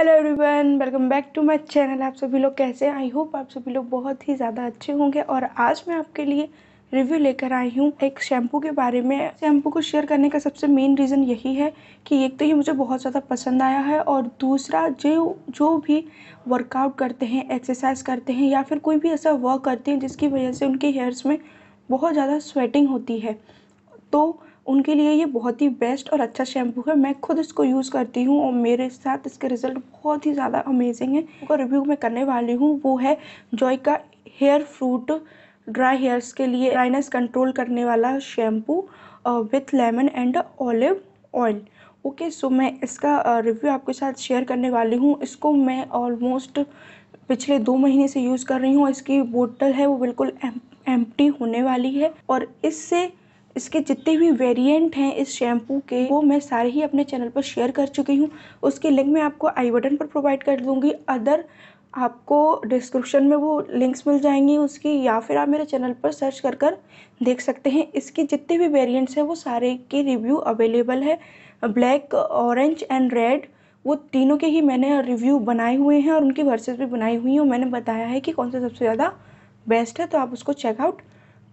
hello everyone welcome back to my channel आप सभी लोग कैसे हैं आई होप आप सभी लोग बहुत ही ज़्यादा अच्छे होंगे और आज मैं आपके लिए रिव्यू लेकर आई हूँ एक शैम्पू के बारे में शैम्पू को शेयर करने का सबसे मेन रीज़न यही है कि एक तो ये मुझे बहुत ज़्यादा पसंद आया है और दूसरा जो जो भी वर्कआउट करते हैं एक्सरसाइज करते हैं या फिर कोई भी ऐसा वर्क करते हैं जिसकी वजह से उनके हेयर्स में बहुत ज़्यादा स्वेटिंग होती है तो उनके लिए ये बहुत ही बेस्ट और अच्छा शैम्पू है मैं खुद इसको यूज़ करती हूँ और मेरे साथ इसके रिज़ल्ट बहुत ही ज़्यादा अमेजिंग है उनका रिव्यू मैं करने वाली हूँ वो है जॉय का हेयर फ्रूट ड्राई हेयर्स के लिए ड्राइनेस कंट्रोल करने वाला shampoo with lemon and olive oil okay so मैं इसका रिव्यू uh, आपके साथ शेयर करने वाली हूँ इसको मैं ऑलमोस्ट पिछले दो महीने से यूज़ कर रही हूँ इसकी बोतल है वो बिल्कुल एम्प्टी होने वाली है और इससे इसके जितने भी वेरिएंट हैं इस शैम्पू के वो मैं सारे ही अपने चैनल पर शेयर कर चुकी हूँ उसके लिंक मैं आपको आई बटन पर प्रोवाइड कर दूँगी अदर आपको डिस्क्रिप्शन में वो लिंक्स मिल जाएंगी उसकी या फिर आप मेरे चैनल पर सर्च कर कर देख सकते हैं इसके जितने भी वेरियंट्स हैं वो सारे के रिव्यू अवेलेबल है ब्लैक ऑरेंज एंड रेड वो तीनों के ही मैंने रिव्यू बनाए हुए हैं और उनकी वर्सेज भी बनाई हुई हैं और मैंने बताया है कि कौन सा सबसे ज़्यादा बेस्ट है तो आप उसको चेकआउट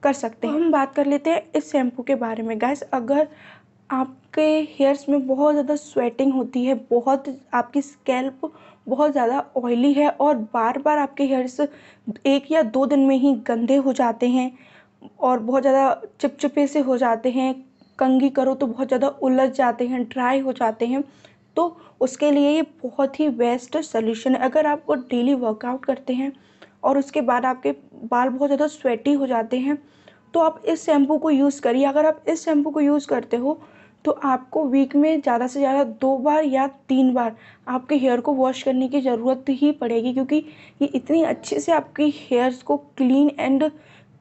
कर सकते हैं हम बात कर लेते हैं इस शैम्पू के बारे में गैस अगर आपके हेयर्स में बहुत ज़्यादा स्वेटिंग होती है बहुत आपकी स्कैल्प बहुत ज़्यादा ऑयली है और बार बार आपके हेयर्स एक या दो दिन में ही गंदे हो जाते हैं और बहुत ज़्यादा चिपचिपे से हो जाते हैं कंगी करो तो बहुत ज़्यादा उलझ जाते हैं ड्राई हो जाते हैं तो उसके लिए ये बहुत ही बेस्ट सोल्यूशन है अगर आप डेली वर्कआउट करते हैं और उसके बाद आपके बाल बहुत ज़्यादा स्वेटी हो जाते हैं तो आप इस शैम्पू को यूज़ करिए अगर आप इस शैम्पू को यूज़ करते हो तो आपको वीक में ज़्यादा से ज़्यादा दो बार या तीन बार आपके हेयर को वॉश करने की ज़रूरत ही पड़ेगी क्योंकि ये इतनी अच्छे से आपके हेयर्स को क्लीन एंड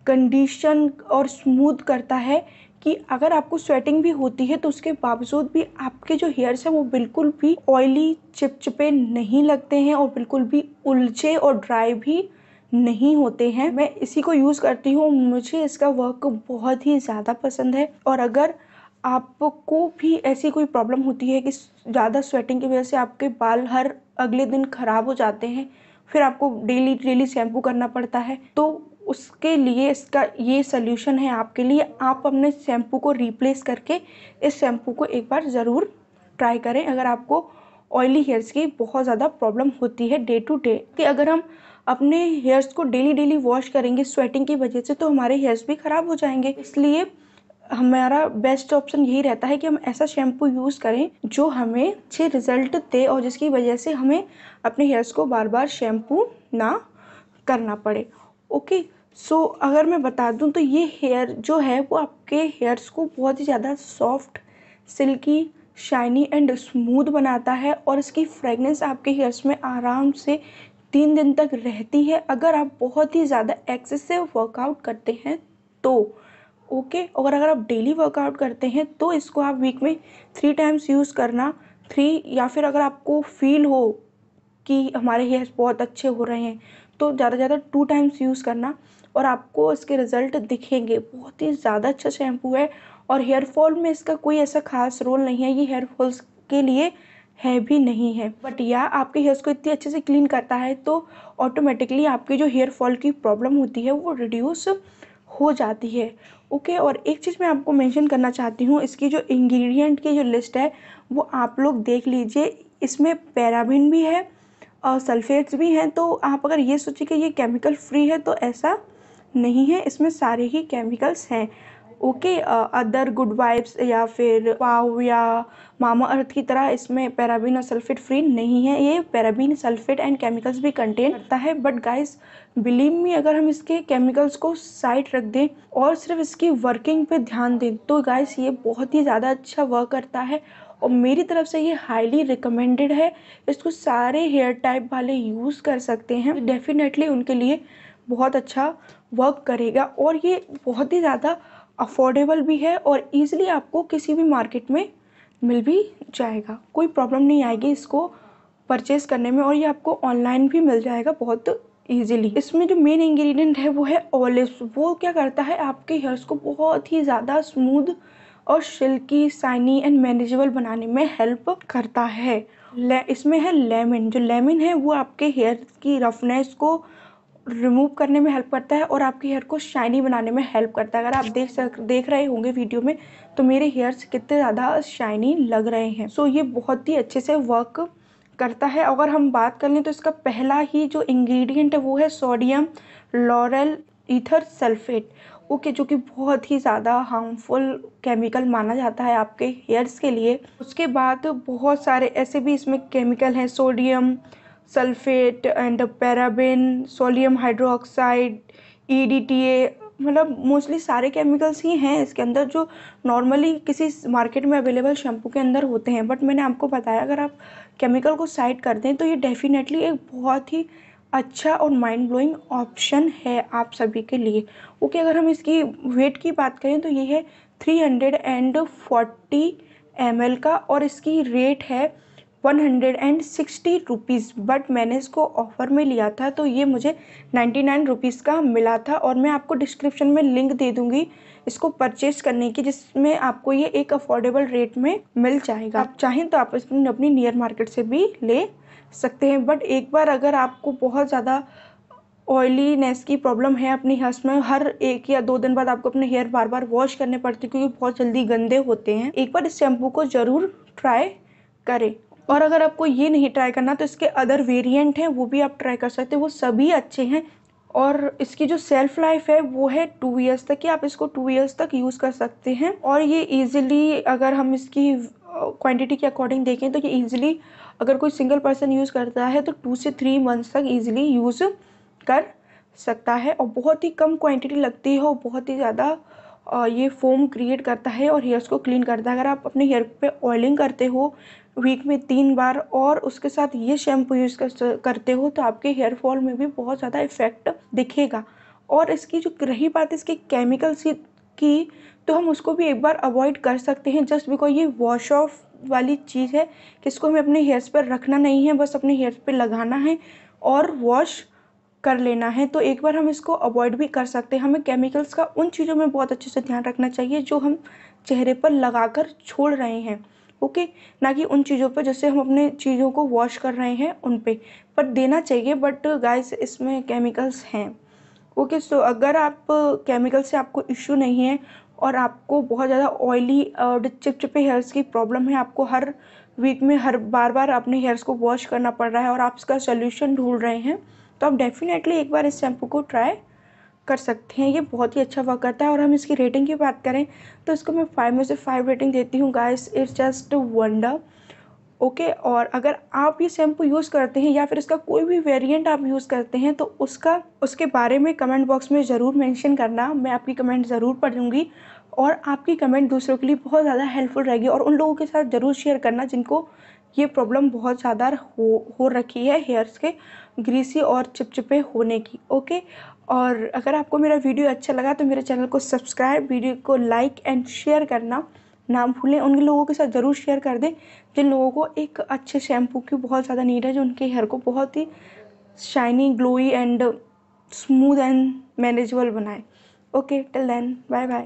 कंडीशन और स्मूथ करता है कि अगर आपको स्वेटिंग भी होती है तो उसके बावजूद भी आपके जो हेयर्स हैं वो बिल्कुल भी ऑयली चिपचिपे नहीं लगते हैं और बिल्कुल भी उलझे और ड्राई भी नहीं होते हैं मैं इसी को यूज़ करती हूँ मुझे इसका वर्क बहुत ही ज़्यादा पसंद है और अगर आपको भी ऐसी कोई प्रॉब्लम होती है कि ज़्यादा स्वेटिंग की वजह से आपके बाल हर अगले दिन ख़राब हो जाते हैं फिर आपको डेली डेली शैम्पू करना पड़ता है तो उसके लिए इसका ये सल्यूशन है आपके लिए आप अपने शैम्पू को रिप्लेस करके इस शैम्पू को एक बार ज़रूर ट्राई करें अगर आपको ऑयली हेयर्स की बहुत ज़्यादा प्रॉब्लम होती है डे टू डे कि अगर हम अपने हेयर्स को डेली डेली वॉश करेंगे स्वेटिंग की वजह से तो हमारे हेयर्स भी ख़राब हो जाएंगे इसलिए हमारा बेस्ट ऑप्शन यही रहता है कि हम ऐसा शैम्पू यूज़ करें जो हमें अच्छे रिजल्ट दे और जिसकी वजह से हमें अपने हेयर्स को बार बार शैम्पू ना करना पड़े ओके सो so, अगर मैं बता दूं तो ये हेयर जो है वो आपके हेयर्स को बहुत ही ज़्यादा soft silky shiny and smooth बनाता है और इसकी फ्रेगनेंस आपके हेयर्स में आराम से तीन दिन तक रहती है अगर आप बहुत ही ज़्यादा एक्सेसिव वर्कआउट करते हैं तो ओके और अगर आप डेली वर्कआउट करते हैं तो इसको आप वीक में थ्री टाइम्स यूज़ करना थ्री या फिर अगर आपको फील हो कि हमारे हेयर्स बहुत अच्छे हो रहे हैं तो ज़्यादा से ज़्यादा टू टाइम्स यूज़ करना और आपको इसके रिज़ल्ट दिखेंगे बहुत ही ज़्यादा अच्छा शैम्पू है और हेयर फॉल में इसका कोई ऐसा खास रोल नहीं है ये हेयर फॉल्स के लिए है भी नहीं है बट या आपके हेयर्स को इतनी अच्छे से क्लीन करता है तो ऑटोमेटिकली आपकी जो हेयर फॉल की प्रॉब्लम होती है वो रिड्यूस हो जाती है ओके okay, और एक चीज़ मैं आपको मेंशन करना चाहती हूँ इसकी जो इंग्रेडिएंट की जो लिस्ट है वो आप लोग देख लीजिए इसमें पैराबिन भी है और सल्फेट्स भी हैं तो आप अगर ये सोचिए कि ये केमिकल फ्री है तो ऐसा नहीं है इसमें सारे ही केमिकल्स हैं ओके अदर गुड वाइब्स या फिर पाव या मामा अर्थ की तरह इसमें पैराबीन और सल्फेट फ्री नहीं है ये पैराबीन सल्फेट एंड केमिकल्स भी कंटेन करता है बट गाइस बिलीव मी अगर हम इसके केमिकल्स को साइड रख दें और सिर्फ इसकी वर्किंग पे ध्यान दें तो गाइस ये बहुत ही ज़्यादा अच्छा वर्क करता है और मेरी तरफ से ये हाईली रिकमेंडेड है इसको सारे हेयर टाइप वाले यूज़ कर सकते हैं डेफिनेटली उनके लिए बहुत अच्छा वर्क करेगा और ये बहुत ही ज़्यादा अफोर्डेबल भी है और ईज़िली आपको किसी भी मार्केट में मिल भी जाएगा कोई प्रॉब्लम नहीं आएगी इसको परचेज़ करने में और ये आपको ऑनलाइन भी मिल जाएगा बहुत ईजिली इसमें जो मेन इंग्रेडिएंट है वो है ओलिव्स वो क्या करता है आपके हेयर्स को बहुत ही ज़्यादा स्मूद और सिल्की साइनी एंड मैनेजेबल बनाने में हेल्प करता है ले, इसमें है लेमन जो लेमन है वो आपके हेयर की रफनेस को रिमूव करने में हेल्प करता है और आपके हेयर को शाइनी बनाने में हेल्प करता है अगर आप देख सक देख रहे होंगे वीडियो में तो मेरे हेयर्स कितने ज़्यादा शाइनी लग रहे हैं सो so, ये बहुत ही अच्छे से वर्क करता है अगर हम बात कर लें तो इसका पहला ही जो इंग्रेडिएंट है वो है sodium lauryl ether sulphate okay जो कि बहुत ही ज़्यादा हार्मफुल केमिकल माना जाता है आपके हेयर्स के लिए उसके बाद बहुत सारे ऐसे भी इसमें केमिकल हैं sodium sulphate and paraben sodium hydroxide EDTA मतलब मोस्टली सारे केमिकल्स ही हैं इसके अंदर जो नॉर्मली किसी मार्केट में अवेलेबल शैम्पू के अंदर होते हैं बट मैंने आपको बताया अगर आप केमिकल को साइड कर दें तो ये डेफिनेटली एक बहुत ही अच्छा और माइंड ब्लोइंग ऑप्शन है आप सभी के लिए ओके अगर हम इसकी वेट की बात करें तो ये है three hundred and forty M का और इसकी रेट है one hundred and sixty rupees but मैंने इसको ऑफ़र में लिया था तो ये मुझे नाइन्टी नाइन रुपीज़ का मिला था और मैं आपको डिस्क्रिप्शन में लिंक दे दूँगी इसको परचेज करने की जिसमें आपको ये एक अफोर्डेबल रेट में मिल जाएगा आप चाहें तो आप इसमें अपनी नियर मार्केट से भी ले सकते हैं बट एक बार अगर आपको बहुत ज़्यादा ऑयलीनेस की प्रॉब्लम है अपने हेयर्स में हर एक या दो दिन बाद आपको अपने हेयर बार बार वॉश करने पड़ते हैं क्योंकि बहुत जल्दी गंदे होते हैं एक बार इस शैम्पू को ज़रूर ट्राई करें और अगर आपको ये नहीं ट्राई करना तो इसके अदर वेरिएंट हैं वो भी आप ट्राई कर सकते हैं वो सभी अच्छे हैं और इसकी जो सेल्फ लाइफ है वो है टू ईयर्स तक कि आप इसको टू ईयर्स तक यूज़ कर सकते हैं और ये ईजिली अगर हम इसकी क्वांटिटी के अकॉर्डिंग देखें तो ये ईजिली अगर कोई सिंगल पर्सन यूज़ करता है तो टू से थ्री मंथ्स तक ईजिली यूज़ कर सकता है और बहुत ही कम क्वान्टिटी लगती है और बहुत ही ज़्यादा ये फोम क्रिएट करता है और हेयर्स को क्लीन करता है अगर आप अपने हेयर पे ऑयलिंग करते हो वीक में तीन बार और उसके साथ ये शैम्पू यूज़ कर, करते हो तो आपके हेयर फॉल में भी बहुत ज़्यादा इफ़ेक्ट दिखेगा और इसकी जो रही बात इसकी केमिकल्स की तो हम उसको भी एक बार अवॉइड कर सकते हैं जस्ट बिकॉज ये वॉश ऑफ वाली चीज़ है कि इसको हमें अपने हेयर्स पर रखना नहीं है बस अपने हेयर्स पर लगाना है और वॉश कर लेना है तो एक बार हम इसको अवॉइड भी कर सकते हैं हमें केमिकल्स का उन चीज़ों में बहुत अच्छे से ध्यान रखना चाहिए जो हम चेहरे पर लगाकर छोड़ रहे हैं ओके ना कि उन चीज़ों पर जैसे हम अपने चीज़ों को वॉश कर रहे हैं उन पे पर देना चाहिए बट गाइस इसमें केमिकल्स हैं ओके सो अगर आप केमिकल से आपको इश्यू नहीं है और आपको बहुत ज़्यादा ऑयली और चिपचिपे हेयर्स की प्रॉब्लम है आपको हर वीक में हर बार बार अपने हेयर्स को वॉश करना पड़ रहा है और आप इसका सोल्यूशन ढूंढ रहे हैं तो आप डेफिनेटली एक बार इस शैम्पू को ट्राई कर सकते हैं ये बहुत ही अच्छा वर्क करता है और हम इसकी रेटिंग की बात करें तो इसको मैं फाइव में से फाइव रेटिंग देती हूँ guys it's just wonder okay और अगर आप ये शैम्पू यूज़ करते हैं या फिर इसका कोई भी वेरिएंट आप यूज़ करते हैं तो उसका उसके बारे में कमेंट बॉक्स में ज़रूर मैंशन करना मैं आपकी कमेंट ज़रूर पढ़ूँगी और आपकी कमेंट दूसरों के लिए बहुत ज़्यादा हेल्पफुल रहेगी और उन लोगों के साथ ज़रूर शेयर करना जिनको ये प्रॉब्लम बहुत ज़्यादा हो हो रखी है हेयर्स के ग्रीसी और चिपचिपे होने की ओके और अगर आपको मेरा वीडियो अच्छा लगा तो मेरे चैनल को सब्सक्राइब वीडियो को लाइक एंड शेयर करना ना भूलें उन लोगों के साथ ज़रूर शेयर कर दें जिन लोगों को एक अच्छे शैम्पू की बहुत ज़्यादा नीड है जो उनके हेयर को बहुत ही shiny glowy and smooth and manageable बनाए okay till then bye bye